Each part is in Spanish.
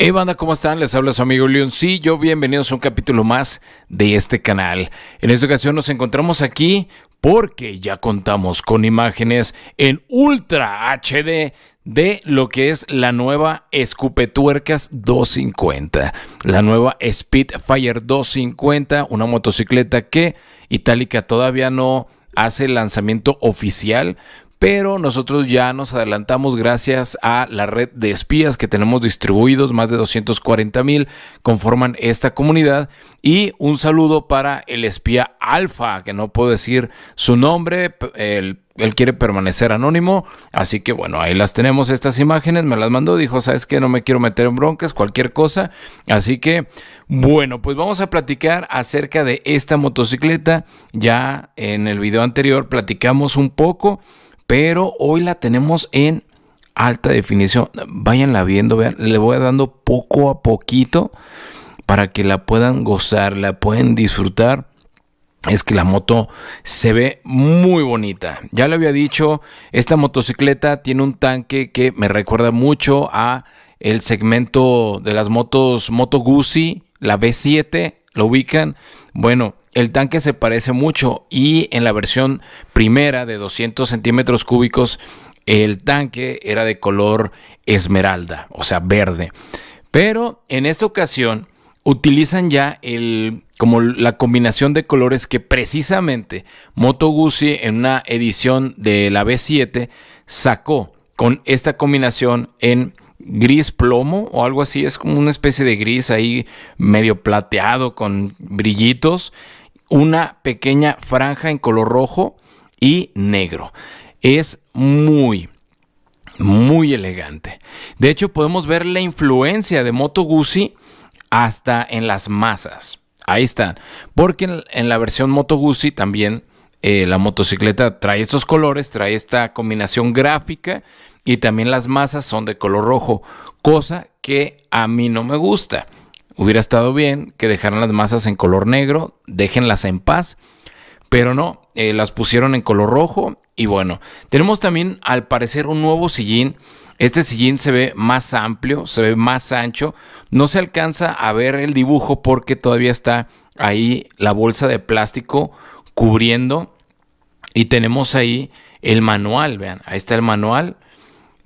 Hey banda, ¿cómo están? Les habla su amigo yo Bienvenidos a un capítulo más de este canal. En esta ocasión nos encontramos aquí porque ya contamos con imágenes en Ultra HD de lo que es la nueva Tuercas 250, la nueva Speedfire 250, una motocicleta que Itálica todavía no hace lanzamiento oficial, pero nosotros ya nos adelantamos gracias a la red de espías que tenemos distribuidos, más de 240 mil conforman esta comunidad. Y un saludo para el espía Alfa, que no puedo decir su nombre, él quiere permanecer anónimo, así que bueno, ahí las tenemos estas imágenes, me las mandó, dijo, sabes que no me quiero meter en broncas, cualquier cosa, así que bueno, pues vamos a platicar acerca de esta motocicleta, ya en el video anterior platicamos un poco pero hoy la tenemos en alta definición. la viendo, vean, le voy dando poco a poquito para que la puedan gozar, la pueden disfrutar. Es que la moto se ve muy bonita. Ya le había dicho, esta motocicleta tiene un tanque que me recuerda mucho a el segmento de las motos Moto Guzzi, la B7, lo ubican. Bueno, el tanque se parece mucho y en la versión primera de 200 centímetros cúbicos el tanque era de color esmeralda, o sea, verde. Pero en esta ocasión utilizan ya el, como la combinación de colores que precisamente Moto Guzzi en una edición de la B7 sacó con esta combinación en gris plomo o algo así, es como una especie de gris ahí medio plateado con brillitos una pequeña franja en color rojo y negro. Es muy, muy elegante. De hecho, podemos ver la influencia de Moto Guzzi hasta en las masas. Ahí están. Porque en, la versión Moto Guzzi también eh, la motocicleta trae estos colores, trae esta combinación gráfica y también las masas son de color rojo, cosa que a mí no me gusta. Hubiera estado bien que dejaran las masas en color negro, déjenlas en paz, pero no, eh, las pusieron en color rojo y bueno, tenemos también al parecer un nuevo sillín. Este sillín se ve más amplio, se ve más ancho, no se alcanza a ver el dibujo porque todavía está ahí la bolsa de plástico cubriendo y tenemos ahí el manual, vean, ahí está el manual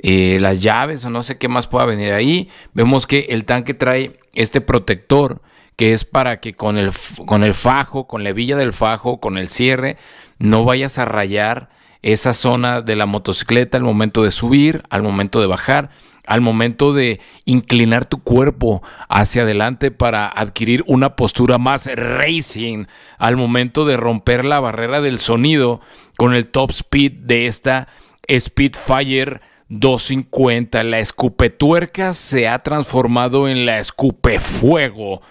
eh, las llaves o no sé qué más pueda venir ahí. Vemos que el tanque trae este protector que es para que con el, con el fajo, con la hebilla del fajo, con el cierre, no vayas a rayar esa zona de la motocicleta al momento de subir, al momento de bajar, al momento de inclinar tu cuerpo hacia adelante para adquirir una postura más racing, al momento de romper la barrera del sonido con el top speed de esta Spitfire 250. La escupe tuerca se ha transformado en la escupe fuego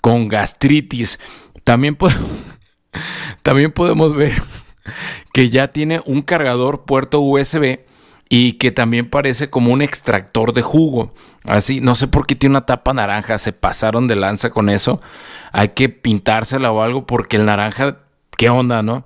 con gastritis. También, también podemos ver que ya tiene un cargador puerto USB y que también parece como un extractor de jugo. Así, no sé por qué tiene una tapa naranja, se pasaron de lanza con eso. Hay que pintársela o algo porque el naranja, ¿qué onda, no?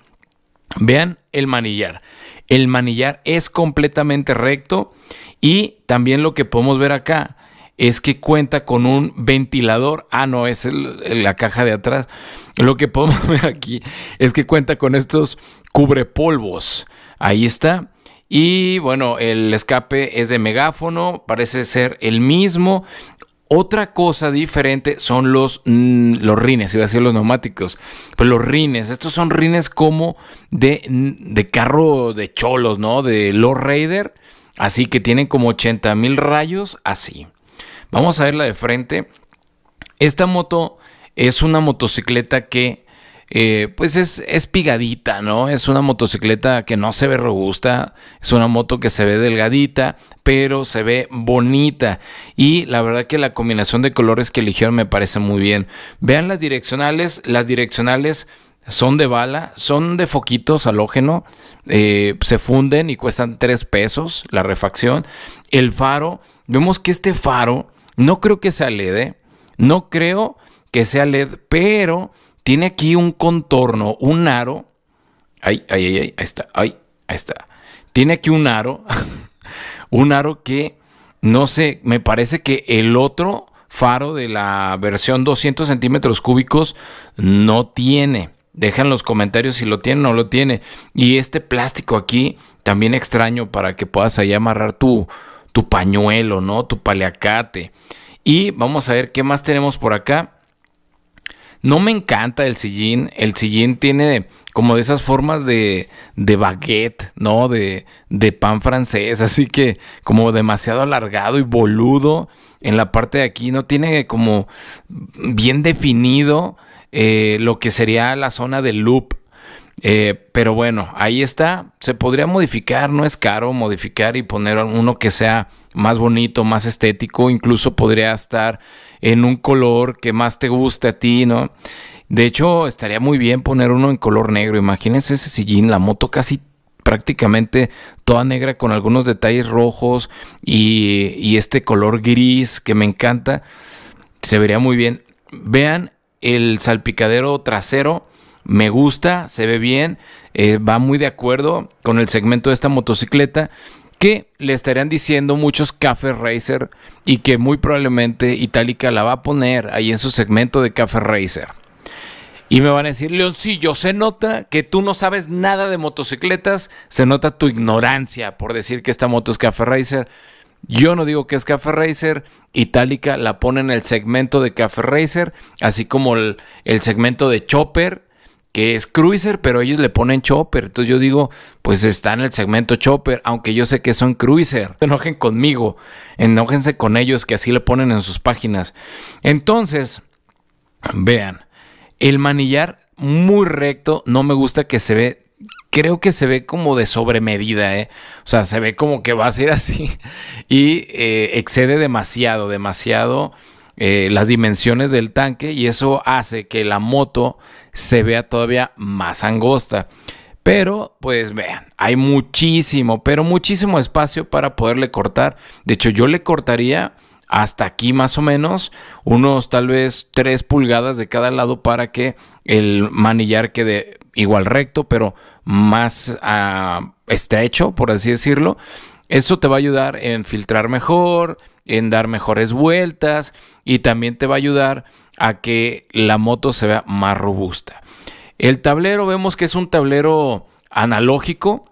Vean el manillar. El manillar es completamente recto y también lo que podemos ver acá es que cuenta con un ventilador. Ah, no, es la caja de atrás. Lo que podemos ver aquí es que cuenta con estos cubrepolvos. Ahí está. Y bueno, el escape es de megáfono, parece ser el mismo. Otra cosa diferente son los, mm, los rines, iba a decir los neumáticos, pero los rines, estos son rines como de, de carro de cholos, ¿no? De Low Raider, así que tienen como 80 mil rayos, así. Vamos a verla de frente. Esta moto es una motocicleta que eh, pues es, es pigadita, ¿no? Es una motocicleta que no se ve robusta, es una moto que se ve delgadita, pero se ve bonita. Y la verdad que la combinación de colores que eligieron me parece muy bien. Vean las direccionales, las direccionales son de bala, son de foquitos halógeno, eh, se funden y cuestan tres pesos la refacción. El faro, vemos que este faro no creo que sea LED, ¿eh? no creo que sea LED, pero tiene aquí un contorno, un aro. Ay, ay, ay, ahí está, ay, ahí está. Tiene aquí un aro, un aro que no sé, me parece que el otro faro de la versión 200 centímetros cúbicos no tiene. Dejan los comentarios si lo tiene o no lo tiene. Y este plástico aquí también extraño para que puedas ahí amarrar tu, pañuelo, ¿no? Tu paleacate. Y vamos a ver qué más tenemos por acá. No me encanta el sillín. El sillín tiene como de esas formas de, de baguette, ¿no? De, pan francés. Así que como demasiado alargado y boludo. En la parte de aquí no tiene como bien definido eh, lo que sería la zona del loop. Eh, pero bueno, ahí está. Se podría modificar, no es caro modificar y poner uno que sea más bonito, más estético. Incluso podría estar en un color que más te guste a ti, ¿no? De hecho, estaría muy bien poner uno en color negro. Imagínense ese sillín, la moto casi prácticamente toda negra con algunos detalles rojos y, este color gris que me encanta. Se vería muy bien. Vean el salpicadero trasero. Me gusta, se ve bien, eh, va muy de acuerdo con el segmento de esta motocicleta que le estarían diciendo muchos Café Racer y que muy probablemente Itálica la va a poner ahí en su segmento de Café Racer. Y me van a decir, Leoncillo, se nota que tú no sabes nada de motocicletas, se nota tu ignorancia por decir que esta moto es Café Racer. Yo no digo que es Café Racer, Itálica la pone en el segmento de Café Racer, así como el, el segmento de Chopper, que es cruiser, pero ellos le ponen chopper. Entonces yo digo, pues está en el segmento chopper, aunque yo sé que son cruiser. Enojen conmigo, enójense con ellos que así le ponen en sus páginas. Entonces, vean, el manillar muy recto, no me gusta que se ve creo que se ve como de sobremedida, ¿eh? O sea, se ve como que va a ser así y eh, excede demasiado, demasiado eh, las dimensiones del tanque y eso hace que la moto se vea todavía más angosta. Pero, pues vean, hay muchísimo, pero muchísimo espacio para poderle cortar. De hecho, yo le cortaría hasta aquí más o menos, unos tal vez 3 pulgadas de cada lado para que el manillar quede igual recto, pero más ah, estrecho, por así decirlo. Eso te va a ayudar en filtrar mejor, en dar mejores vueltas y también te va a ayudar a que la moto se vea más robusta. El tablero vemos que es un tablero analógico.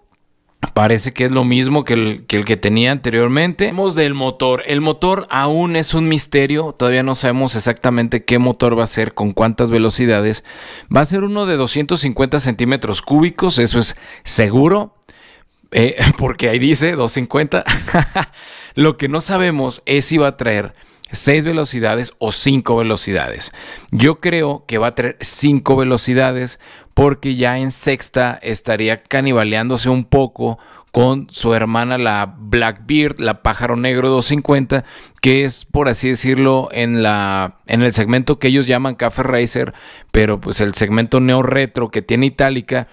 Parece que es lo mismo que el, que tenía anteriormente. Vemos del motor. El motor aún es un misterio. Todavía no sabemos exactamente qué motor va a ser, con cuántas velocidades. Va a ser uno de 250 centímetros cúbicos. Eso es seguro. Eh, porque ahí dice 250. Lo que no sabemos es si va a traer 6 velocidades o 5 velocidades. Yo creo que va a traer 5 velocidades porque ya en sexta estaría canibaleándose un poco con su hermana la Blackbeard, la pájaro negro 250, que es por así decirlo en la en el segmento que ellos llaman Café Racer, pero pues el segmento neo retro que tiene Itálica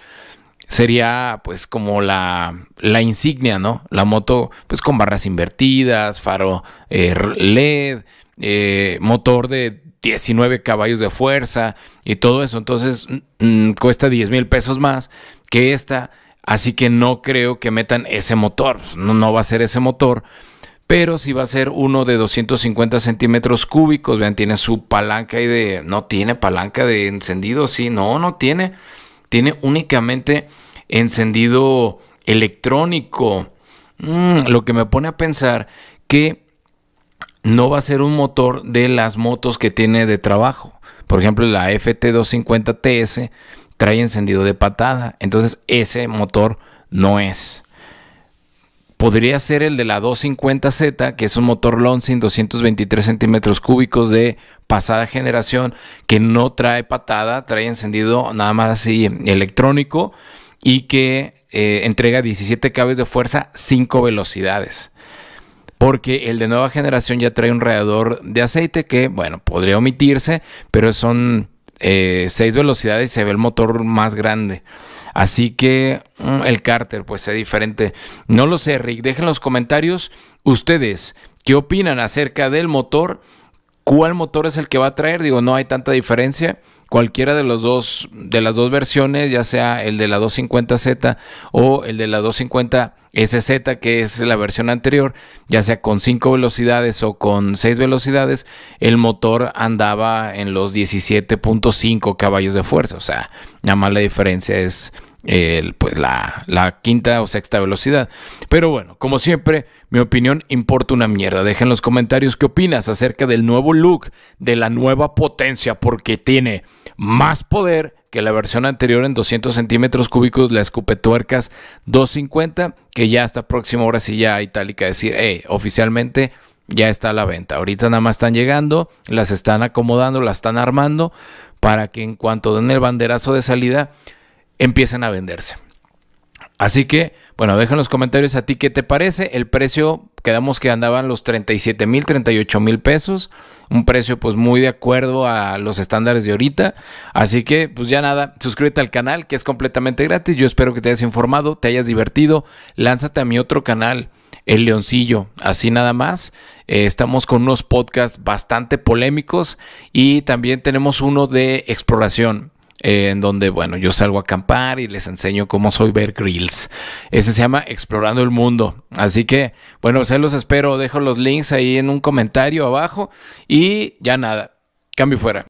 sería pues como la, insignia, ¿no? La moto pues con barras invertidas, faro eh, LED, eh, motor de 19 caballos de fuerza y todo eso. Entonces cuesta 10 mil pesos más que esta. Así que no creo que metan ese motor. No, va a ser ese motor. Pero sí va a ser uno de 250 centímetros cúbicos. Vean, tiene su palanca y de... No tiene palanca de encendido, sí. No, no tiene. Tiene únicamente encendido electrónico. Mm, lo que me pone a pensar que no va a ser un motor de las motos que tiene de trabajo. Por ejemplo, la FT250TS trae encendido de patada. Entonces ese motor no es. Podría ser el de la 250Z, que es un motor Lonsing 223 centímetros cúbicos de pasada generación, que no trae patada, trae encendido nada más así electrónico y que eh, entrega 17 cables de fuerza, 5 velocidades. Porque el de nueva generación ya trae un radiador de aceite que, bueno, podría omitirse, pero son 6 eh, velocidades y se ve el motor más grande. Así que mm, el cárter pues es diferente. No lo sé, Rick. Dejen los comentarios ustedes qué opinan acerca del motor. ¿Cuál motor es el que va a traer? Digo, no hay tanta diferencia cualquiera de los dos de las dos versiones, ya sea el de la 250Z o el de la 250 SZ, que es la versión anterior, ya sea con 5 velocidades o con 6 velocidades, el motor andaba en los 17.5 caballos de fuerza, o sea, nada más la diferencia es el, pues la, la, quinta o sexta velocidad. Pero bueno, como siempre, mi opinión importa una mierda. Deja en los comentarios qué opinas acerca del nuevo look, de la nueva potencia, porque tiene más poder que la versión anterior en 200 centímetros cúbicos, la tuercas 250, que ya hasta próxima hora sí ya Itálica decir, hey, oficialmente ya está a la venta. Ahorita nada más están llegando, las están acomodando, las están armando, para que en cuanto den el banderazo de salida, empiecen a venderse. Así que, bueno, deja en los comentarios a ti qué te parece. El precio, quedamos que andaban los 37 mil, 38 mil pesos. Un precio pues muy de acuerdo a los estándares de ahorita. Así que, pues ya nada, suscríbete al canal que es completamente gratis. Yo espero que te hayas informado, te hayas divertido. Lánzate a mi otro canal. El Leoncillo, así nada más. Eh, estamos con unos podcasts bastante polémicos y también tenemos uno de exploración en donde, bueno, yo salgo a acampar y les enseño cómo soy Bear grills. Ese se llama Explorando el Mundo. Así que, bueno, se los espero. Dejo los links ahí en un comentario abajo y ya nada. Cambio fuera.